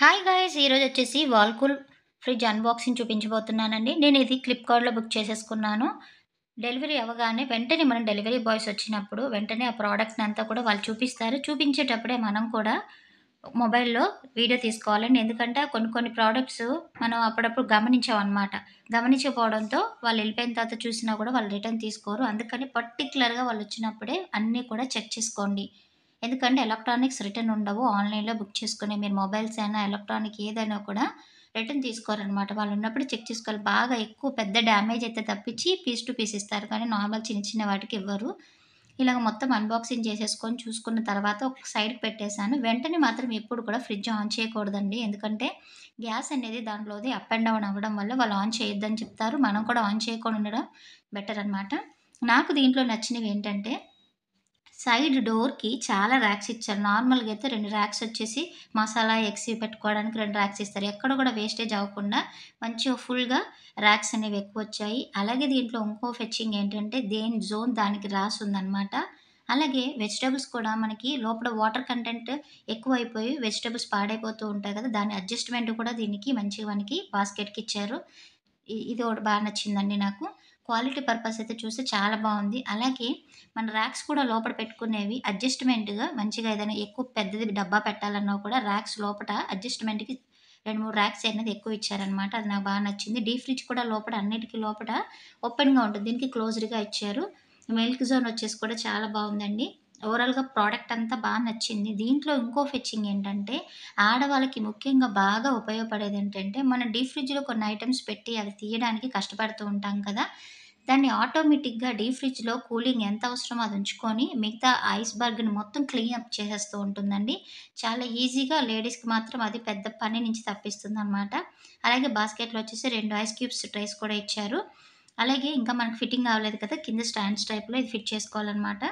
hi guys ఈరోజు వచ్చేసి వాల్కూల్ fridge unboxing చూపించబోతున్నానండి నేను ఇది ఫ్లిప్కార్ట్లో బుక్ చేసేసుకున్నాను డెలివరీ అవ్వగానే వెంటనే మనం డెలివరీ బాయ్స్ వచ్చినప్పుడు వెంటనే ఆ ప్రోడక్ట్ని అంతా కూడా వాళ్ళు చూపిస్తారు చూపించేటప్పుడే మనం కూడా మొబైల్లో వీడియో తీసుకోవాలండి ఎందుకంటే కొన్ని కొన్ని ప్రోడక్ట్స్ మనం అప్పుడప్పుడు గమనించామన్నమాట గమనించకపోవడంతో వాళ్ళు వెళ్ళిపోయిన తర్వాత చూసినా కూడా వాళ్ళు రిటర్న్ తీసుకోరు అందుకని పర్టికులర్గా వాళ్ళు వచ్చినప్పుడే అన్నీ కూడా చెక్ చేసుకోండి ఎందుకంటే ఎలక్ట్రానిక్స్ రిటర్న్ ఉండవు ఆన్లైన్లో బుక్ చేసుకునే మీరు మొబైల్స్ అయినా ఎలక్ట్రానిక్ ఏదైనా కూడా రిటర్న్ తీసుకోరనమాట వాళ్ళు ఉన్నప్పుడు చెక్ చేసుకోవాలి బాగా ఎక్కువ పెద్ద డ్యామేజ్ అయితే తప్పించి పీస్ టు పీస్ ఇస్తారు కానీ నార్మల్ చిన్న చిన్న వాటికి ఇవ్వరు ఇలాగ మొత్తం అన్బాక్సింగ్ చేసేసుకొని చూసుకున్న తర్వాత ఒక సైడ్కి పెట్టేశాను వెంటనే మాత్రం ఎప్పుడు కూడా ఫ్రిడ్జ్ ఆన్ చేయకూడదండి ఎందుకంటే గ్యాస్ అనేది దాంట్లోది అప్ అండ్ డౌన్ అవ్వడం వల్ల వాళ్ళు ఆన్ చేయొద్దని చెప్తారు మనం కూడా ఆన్ చేయకుండా ఉండడం బెటర్ అనమాట నాకు దీంట్లో నచ్చినవి ఏంటంటే సైడ్ డోర్కి చాలా ర్యాక్స్ ఇచ్చారు నార్మల్గా అయితే రెండు ర్యాక్స్ వచ్చేసి మసాలా ఎగ్స్ పెట్టుకోవడానికి రెండు ర్యాక్స్ ఇస్తారు ఎక్కడ కూడా వేస్టేజ్ అవ్వకుండా మంచిగా ఫుల్గా ర్యాక్స్ అనేవి ఎక్కువ వచ్చాయి అలాగే దీంట్లో ఇంకో ఫెచ్చింగ్ ఏంటంటే దేని జోన్ దానికి రాసి ఉందన్నమాట అలాగే వెజిటబుల్స్ కూడా మనకి లోపల వాటర్ కంటెంట్ ఎక్కువ అయిపోయి వెజిటబుల్స్ పాడైపోతూ ఉంటాయి కదా దాని అడ్జస్ట్మెంట్ కూడా దీనికి మంచిగా మనకి బాస్కెట్కి ఇచ్చారు ఇది ఒకటి బాగా నచ్చిందండి నాకు క్వాలిటీ పర్పస్ అయితే చూస్తే చాలా బాగుంది అలాగే మన ర్యాక్స్ కూడా లోపల పెట్టుకునేవి అడ్జస్ట్మెంట్గా మంచిగా ఏదైనా ఎక్కువ పెద్దది డబ్బా పెట్టాలన్నా కూడా ర్యాక్స్ లోపల అడ్జస్ట్మెంట్కి రెండు మూడు ర్యాక్స్ అనేది ఎక్కువ ఇచ్చారనమాట అది నాకు బాగా నచ్చింది డీ ఫ్రిడ్జ్ కూడా లోపల అన్నిటికీ లోపల ఓపెన్గా ఉంటుంది దీనికి క్లోజ్డ్గా ఇచ్చారు మిల్క్ జోన్ వచ్చేసి కూడా చాలా బాగుందండి ఓవరాల్గా ప్రోడక్ట్ అంతా బాగా నచ్చింది దీంట్లో ఇంకో ఫెచ్చింగ్ ఏంటంటే ఆడవాళ్ళకి ముఖ్యంగా బాగా ఉపయోగపడేది ఏంటంటే మనం డీప్ ఫ్రిడ్జ్లో కొన్ని ఐటమ్స్ పెట్టి అవి తీయడానికి కష్టపడుతూ ఉంటాం కదా దాన్ని ఆటోమేటిక్గా డీ ఫ్రిడ్జ్లో కూలింగ్ ఎంత అవసరమో అది ఉంచుకొని మిగతా ఐస్ బర్గ్ని మొత్తం క్లీన్ అప్ చేసేస్తూ ఉంటుందండి చాలా ఈజీగా లేడీస్కి మాత్రం అది పెద్ద పని నుంచి తప్పిస్తుంది అనమాట అలాగే బాస్కెట్లో వచ్చేసి రెండు ఐస్ క్యూబ్స్ ట్రైస్ కూడా ఇచ్చారు అలాగే ఇంకా మనకు ఫిట్టింగ్ అవ్వలేదు కదా కింద స్టాండ్స్ టైప్లో ఇది ఫిట్ చేసుకోవాలన్నమాట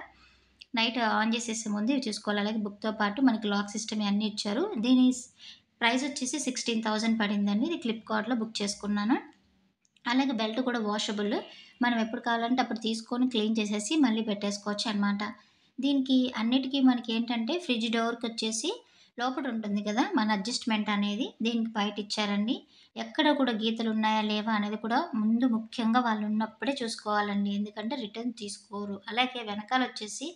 నైట్ ఆన్ చేసేసే ముందు ఇవి చూసుకోవాలి అలాగే బుక్తో పాటు మనకి లాక్ సిస్టమ్ అన్నీ ఇచ్చారు దీని ప్రైస్ వచ్చేసి సిక్స్టీన్ థౌజండ్ పడిందండి ఇది ఫ్లిప్కార్ట్లో బుక్ చేసుకున్నాను అలాగే బెల్ట్ కూడా వాషబుల్ మనం ఎప్పుడు కావాలంటే అప్పుడు తీసుకొని క్లీన్ చేసేసి మళ్ళీ పెట్టేసుకోవచ్చు అనమాట దీనికి అన్నిటికీ మనకి ఏంటంటే ఫ్రిడ్జ్ డోర్కి వచ్చేసి లోపల ఉంటుంది కదా మన అడ్జస్ట్మెంట్ అనేది దీనికి బయట ఇచ్చారండి ఎక్కడ కూడా గీతలు ఉన్నాయా లేవా అనేది కూడా ముందు ముఖ్యంగా వాళ్ళు ఉన్నప్పుడే చూసుకోవాలండి ఎందుకంటే రిటర్న్ తీసుకోరు అలాగే వెనకాల వచ్చేసి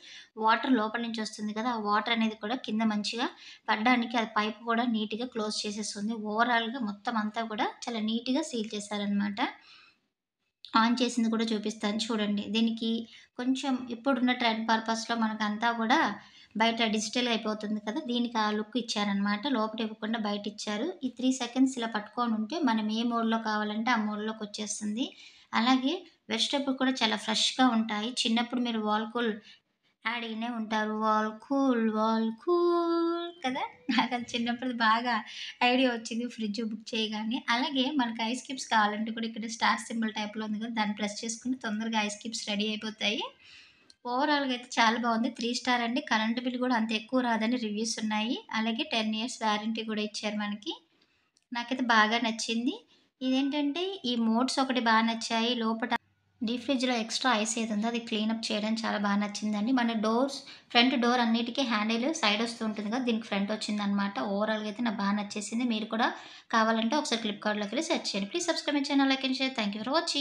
వాటర్ లోపల నుంచి వస్తుంది కదా ఆ వాటర్ అనేది కూడా కింద మంచిగా పడ్డానికి అది పైప్ కూడా నీట్గా క్లోజ్ చేసేస్తుంది ఓవరాల్గా మొత్తం అంతా కూడా చాలా నీట్గా సీల్ చేశారనమాట ఆన్ చేసింది కూడా చూపిస్తాను చూడండి దీనికి కొంచెం ఇప్పుడున్న ట్రెండ్ పర్పస్లో మనకంతా కూడా బయట డిజిటల్ అయిపోతుంది కదా దీనికి ఆ లుక్ ఇచ్చారనమాట లోపల ఇవ్వకుండా బయట ఇచ్చారు ఈ త్రీ సెకండ్స్ ఇలా పట్టుకొని ఉంటే మనం ఏ మోడ్లో కావాలంటే ఆ మోడ్లోకి వచ్చేస్తుంది అలాగే వెజిటబుల్ కూడా చాలా ఫ్రెష్గా ఉంటాయి చిన్నప్పుడు మీరు వాల్కూల్ ఆడినే ఉంటారు వాల్ కూల్ వాల్ కూల్ కదా నాకు అది చిన్నప్పుడు బాగా ఐడియా వచ్చింది ఫ్రిడ్జ్ బుక్ చేయగానే అలాగే మనకు ఐస్ క్యూబ్స్ కావాలంటే కూడా ఇక్కడ స్టార్ సింబల్ టైప్లో ఉంది కదా దాన్ని ప్రెస్ చేసుకుంటే తొందరగా ఐస్ క్యూబ్స్ రెడీ అయిపోతాయి ఓవరాల్గా అయితే చాలా బాగుంది త్రీ స్టార్ అండి కరెంట్ బిల్ కూడా అంత ఎక్కువ రాదని రివ్యూస్ ఉన్నాయి అలాగే టెన్ ఇయర్స్ వ్యారంటీ కూడా ఇచ్చారు మనకి నాకైతే బాగా నచ్చింది ఇదేంటంటే ఈ మోడ్స్ ఒకటి బాగా నచ్చాయి లోపల డీప్ ఫ్రిడ్జ్లో ఎక్స్ట్రా ఐస్ ఏది ఉందో అది క్లీనప్ చేయడం చాలా బాగా నచ్చిందండి మన డోర్స్ ఫ్రంట్ డోర్ అన్నిటికీ హ్యాండిల్ సైడ్ వస్తూ ఉంటుంది కదా దీనికి ఫ్రంట్ వచ్చిందనమాట ఓవరాల్గా అయితే నాకు బాగా నచ్చేసింది మీరు కూడా కావాలంటే ఒకసారి ఫ్లిప్కార్ట్లోకి వెళ్ళి సెర్చ్ చేయండి ప్లీజ్ సబ్స్క్రైబ్ చేయండి like and share thank you for watching